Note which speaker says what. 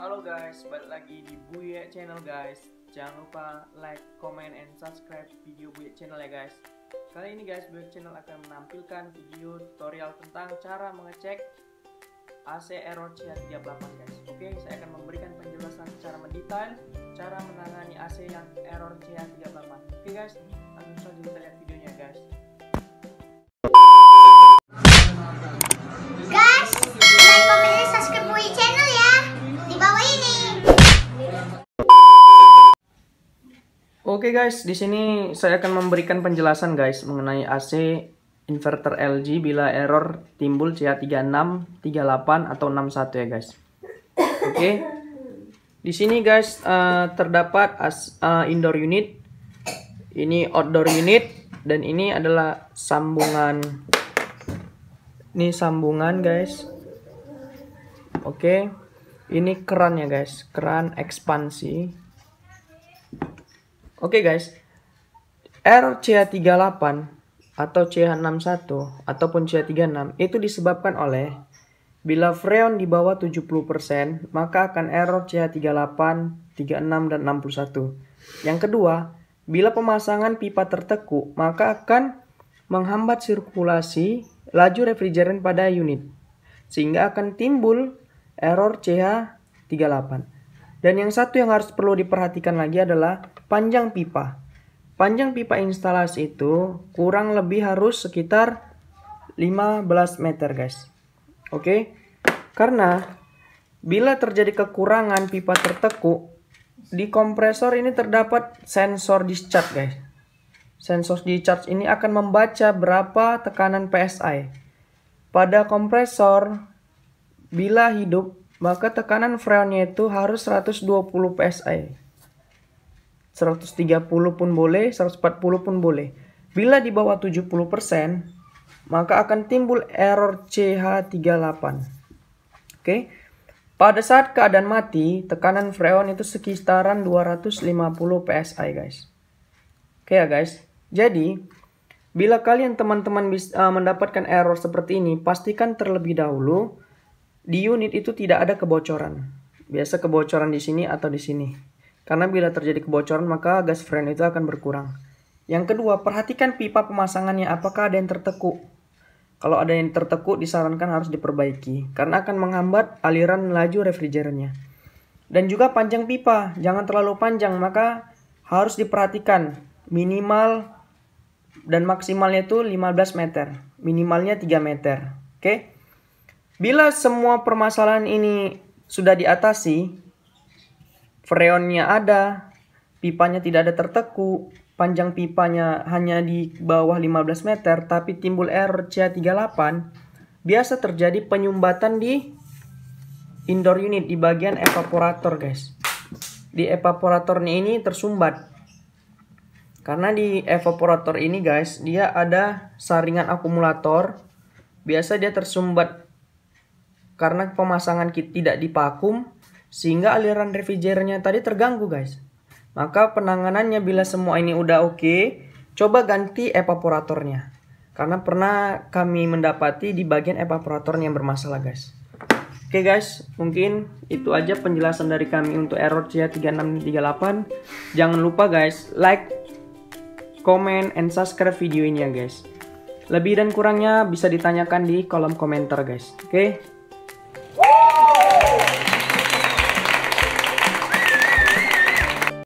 Speaker 1: Halo guys, balik lagi di Buya Channel guys. Jangan lupa like, comment, and subscribe video Buya Channel ya guys. Kali ini guys, Buya Channel akan menampilkan video tutorial tentang cara mengecek AC error CH38 guys. Oke, saya akan memberikan penjelasan secara mendetail cara menangani AC yang error CH38. Oke guys, langsung saja kita lihat video. Oke okay guys, di sini saya akan memberikan penjelasan guys mengenai AC inverter LG bila error timbul ca 36 38 atau 61 ya guys. Oke. Okay. Di sini guys eh, terdapat as, eh, indoor unit, ini outdoor unit dan ini adalah sambungan ini sambungan guys. Oke. Okay. Ini keran ya guys, keran ekspansi. Oke okay guys, RCH38 atau CH61 ataupun CH36 itu disebabkan oleh bila freon di bawah 70% maka akan error CH38, 36, dan 61. Yang kedua, bila pemasangan pipa tertekuk maka akan menghambat sirkulasi laju refrigeran pada unit sehingga akan timbul error CH38. Dan yang satu yang harus perlu diperhatikan lagi adalah panjang pipa. Panjang pipa instalasi itu kurang lebih harus sekitar 15 meter guys. Oke, karena bila terjadi kekurangan pipa tertekuk, di kompresor ini terdapat sensor discharge guys. Sensor discharge ini akan membaca berapa tekanan PSI. Pada kompresor, bila hidup maka tekanan freonnya itu harus 120 psi. 130 pun boleh, 140 pun boleh. Bila di bawah 70%, maka akan timbul error CH38. Oke. Pada saat keadaan mati, tekanan freon itu sekitaran 250 psi, guys. Oke ya, guys. Jadi, bila kalian teman-teman uh, mendapatkan error seperti ini, pastikan terlebih dahulu di unit itu tidak ada kebocoran. Biasa kebocoran di sini atau di sini. Karena bila terjadi kebocoran maka gas freon itu akan berkurang. Yang kedua, perhatikan pipa pemasangannya apakah ada yang tertekuk. Kalau ada yang tertekuk disarankan harus diperbaiki karena akan menghambat aliran laju refrigerannya. Dan juga panjang pipa, jangan terlalu panjang maka harus diperhatikan minimal dan maksimalnya itu 15 meter, minimalnya 3 meter. Oke? Okay? Bila semua permasalahan ini sudah diatasi, freonnya ada, pipanya tidak ada terteku, panjang pipanya hanya di bawah 15 meter, tapi timbul error C38, biasa terjadi penyumbatan di indoor unit, di bagian evaporator guys. Di evaporatornya ini tersumbat. Karena di evaporator ini guys, dia ada saringan akumulator, biasa dia tersumbat karena pemasangan kit tidak dipakum sehingga aliran refrigerernya tadi terganggu guys. Maka penanganannya bila semua ini udah oke, okay, coba ganti evaporatornya. Karena pernah kami mendapati di bagian evaporatornya yang bermasalah guys. Oke okay guys, mungkin itu aja penjelasan dari kami untuk error CA3638. Jangan lupa guys, like, comment, and subscribe video ini ya guys. Lebih dan kurangnya bisa ditanyakan di kolom komentar guys. Oke? Okay?